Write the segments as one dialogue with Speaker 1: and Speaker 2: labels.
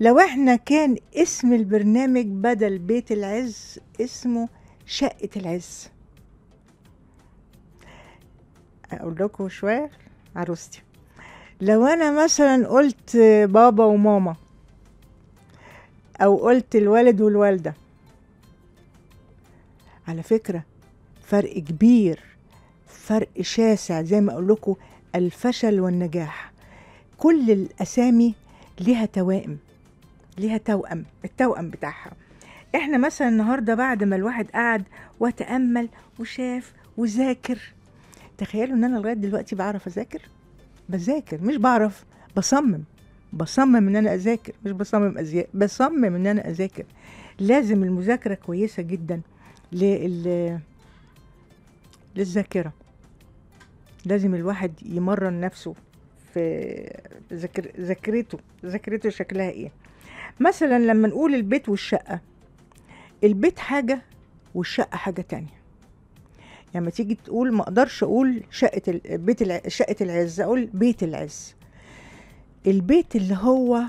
Speaker 1: لو احنا كان اسم البرنامج بدل بيت العز اسمه شقة العز اقول لكم شوية عروستي لو انا مثلا قلت بابا وماما او قلت الوالد والوالدة على فكرة فرق كبير فرق شاسع زي ما اقول لكم الفشل والنجاح كل الاسامي ليها توائم ليها توأم التوأم بتاعها احنا مثلا النهارده بعد ما الواحد قعد وتأمل وشاف وذاكر تخيلوا ان انا لغايه دلوقتي بعرف اذاكر بذاكر مش بعرف بصمم بصمم ان انا اذاكر مش بصمم ازياء بصمم ان انا اذاكر لازم المذاكره كويسه جدا لل... للذاكره لازم الواحد يمرن نفسه في ذاكرته ذاكرته شكلها ايه مثلا لما نقول البيت والشقة البيت حاجة والشقة حاجة تانية يعني تيجي تقول ما اقدرش اقول شقة بيت شقة العز اقول بيت العز البيت اللي هو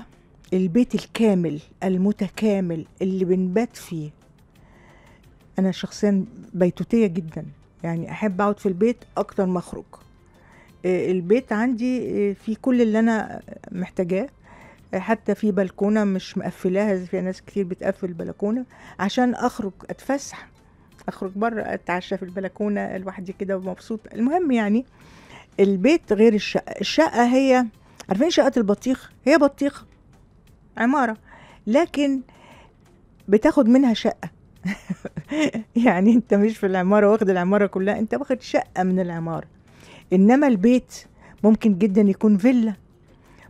Speaker 1: البيت الكامل المتكامل اللي بنبات فيه انا شخصيا بيتوتية جدا يعني احب اقعد في البيت اكتر ما اخرج آه، البيت عندي آه، فيه كل اللي انا محتاجاه حتى في بلكونه مش مقفلاها زي في ناس كتير بتقفل البلكونه عشان اخرج اتفسح اخرج بره اتعشى في البلكونه لوحدي كده ومبسوط المهم يعني البيت غير الشقه الشقه هي عارفين شقه البطيخ هي بطيخه عماره لكن بتاخد منها شقه يعني انت مش في العماره واخد العماره كلها انت واخد شقه من العماره انما البيت ممكن جدا يكون فيلا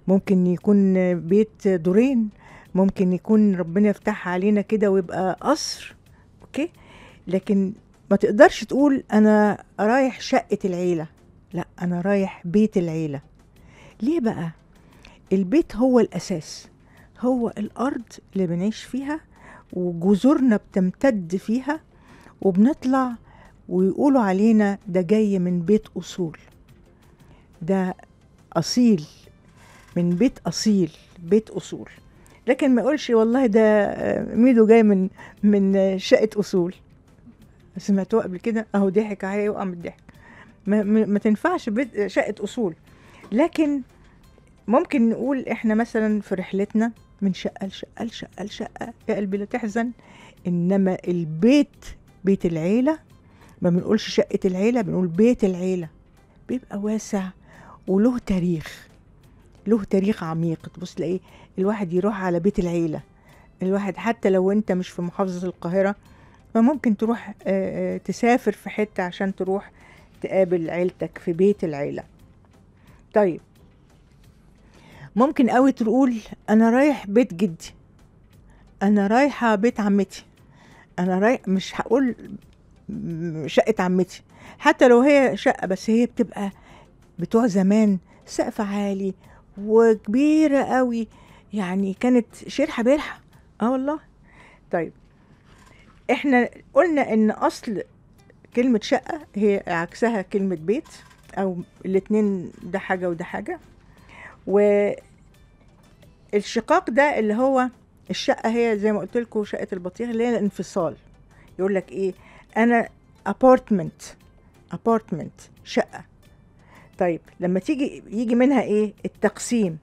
Speaker 1: ممكن يكون بيت دورين ممكن يكون ربنا يفتح علينا كده ويبقى قصر اوكي لكن ما تقدرش تقول انا رايح شقه العيله لا انا رايح بيت العيله ليه بقى البيت هو الاساس هو الارض اللي بنعيش فيها وجذورنا بتمتد فيها وبنطلع ويقولوا علينا ده جاي من بيت اصول ده اصيل من بيت اصيل بيت اصول لكن ما اقولش والله ده آه، ميدو جاي من من شقه اصول سمعتوه قبل كده اهو ضحك عليا وقام من الضحك ما, ما تنفعش بيت آه، شقه اصول لكن ممكن نقول احنا مثلا في رحلتنا من شقه لشقه لشقه لشقه يا قلبي لا تحزن انما البيت بيت العيله ما بنقولش شقه العيله بنقول بيت العيله بيبقى واسع وله تاريخ له تاريخ عميق تبص تلاقي الواحد يروح على بيت العيلة الواحد حتى لو انت مش في محافظة القاهرة فممكن تروح آه، آه، تسافر في حتة عشان تروح تقابل عيلتك في بيت العيلة طيب ممكن قوي تقول انا رايح بيت جدي انا رايحة بيت عمتي انا رايح مش هقول شقة عمتي حتى لو هي شقة بس هي بتبقى بتوع زمان سقف عالي وكبيرة قوي يعني كانت شرحة بارحه اه والله طيب احنا قلنا ان اصل كلمة شقة هي عكسها كلمة بيت او الاثنين ده حاجة وده حاجة والشقاق ده اللي هو الشقة هي زي ما قلت لكم شقة البطيخ اللي هي الانفصال يقول لك ايه انا ابارتمنت ابارتمنت شقة طيب لما تيجي يجي منها ايه التقسيم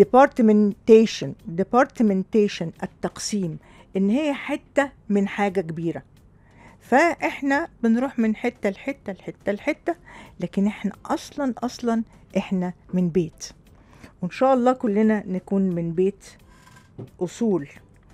Speaker 1: departmentation departmentation التقسيم ان هي حته من حاجه كبيره فاحنا بنروح من حته لحته لحته لحته لكن احنا اصلا اصلا احنا من بيت وان شاء الله كلنا نكون من بيت اصول